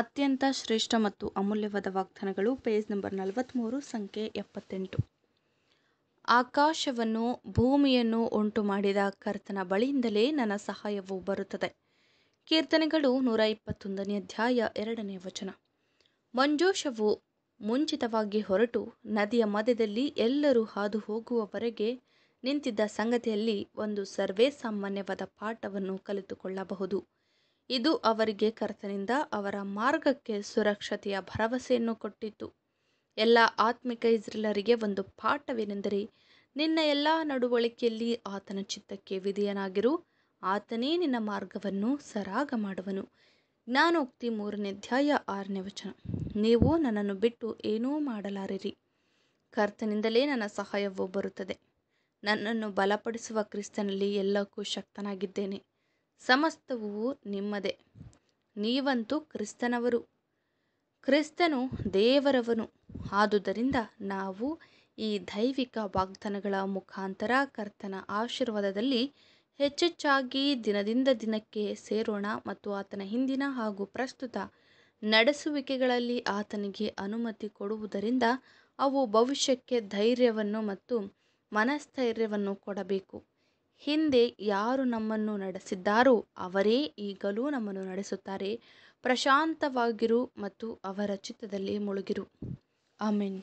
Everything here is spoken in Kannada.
ಅತ್ಯಂತ ಶ್ರೇಷ್ಠ ಮತ್ತು ಅಮೂಲ್ಯವಾದ ವಾಗ್ದಾನಗಳು ಪೇಜ್ ನಂಬರ್ ನಲವತ್ತ್ಮೂರು ಸಂಖ್ಯೆ ಎಪ್ಪತ್ತೆಂಟು ಆಕಾಶವನ್ನು ಭೂಮಿಯನ್ನು ಉಂಟು ಮಾಡಿದ ಕರ್ತನ ಬಳಿಯಿಂದಲೇ ನನ್ನ ಸಹಾಯವು ಬರುತ್ತದೆ ಕೀರ್ತನೆಗಳು ನೂರ ಇಪ್ಪತ್ತೊಂದನೇ ಅಧ್ಯಾಯ ಎರಡನೇ ವಚನ ಮಂಜೋಷವು ಮುಂಚಿತವಾಗಿ ಹೊರಟು ನದಿಯ ಮಧ್ಯದಲ್ಲಿ ಎಲ್ಲರೂ ಹಾದು ಹೋಗುವವರೆಗೆ ನಿಂತಿದ್ದ ಸಂಗತಿಯಲ್ಲಿ ಒಂದು ಸರ್ವೇ ಸಾಮಾನ್ಯವಾದ ಪಾಠವನ್ನು ಕಲಿತುಕೊಳ್ಳಬಹುದು ಇದು ಅವರಿಗೆ ಕರ್ತನಿಂದ ಅವರ ಮಾರ್ಗಕ್ಕೆ ಸುರಕ್ಷತೆಯ ಭರವಸೆಯನ್ನು ಕೊಟ್ಟಿತು ಎಲ್ಲ ಆತ್ಮಿಕ ಇಸ್ರೇಲರಿಗೆ ಒಂದು ಪಾಠವೇನೆಂದರೆ ನಿನ್ನ ಎಲ್ಲ ನಡವಳಿಕೆಯಲ್ಲಿ ಆತನ ಚಿತ್ತಕ್ಕೆ ವಿಧಿಯನಾಗಿರು ಆತನೇ ನಿನ್ನ ಮಾರ್ಗವನ್ನು ಸರಾಗ ಮಾಡುವನು ಜ್ಞಾನೋಕ್ತಿ ಮೂರನೇ ಅಧ್ಯಾಯ ಆರನೇ ವಚನ ನೀವು ನನ್ನನ್ನು ಬಿಟ್ಟು ಏನೂ ಮಾಡಲಾರಿರಿ ಕರ್ತನಿಂದಲೇ ನನ್ನ ಸಹಾಯವು ಬರುತ್ತದೆ ನನ್ನನ್ನು ಬಲಪಡಿಸುವ ಕ್ರಿಸ್ತನಲ್ಲಿ ಎಲ್ಲಕ್ಕೂ ಶಕ್ತನಾಗಿದ್ದೇನೆ ಸಮಸ್ತವೂ ನಿಮ್ಮದೇ ನೀವಂತೂ ಕ್ರಿಸ್ತನವರು ಕ್ರಿಸ್ತನು ದೇವರವನು ಆದುದರಿಂದ ನಾವು ಈ ದೈವಿಕ ವಾಗ್ದಾನಗಳ ಮುಖಾಂತರ ಕರ್ತನ ಆಶೀರ್ವಾದದಲ್ಲಿ ಹೆಚ್ಚೆಚ್ಚಾಗಿ ದಿನದಿಂದ ದಿನಕ್ಕೆ ಸೇರೋಣ ಮತ್ತು ಆತನ ಹಿಂದಿನ ಹಾಗೂ ಪ್ರಸ್ತುತ ನಡೆಸುವಿಕೆಗಳಲ್ಲಿ ಆತನಿಗೆ ಅನುಮತಿ ಕೊಡುವುದರಿಂದ ಅವು ಭವಿಷ್ಯಕ್ಕೆ ಧೈರ್ಯವನ್ನು ಮತ್ತು ಮನಸ್ಥೈರ್ಯವನ್ನು ಕೊಡಬೇಕು ಹಿಂದೆ ಯಾರು ನಮ್ಮನ್ನು ನಡೆಸಿದ್ದಾರೋ ಅವರೇ ಈಗಲೂ ನಮ್ಮನ್ನು ನಡೆಸುತ್ತಾರೆ ಪ್ರಶಾಂತವಾಗಿರು ಮತ್ತು ಅವರ ಚಿತ್ತದಲ್ಲಿ ಮುಳುಗಿರು ಆಮೆನ್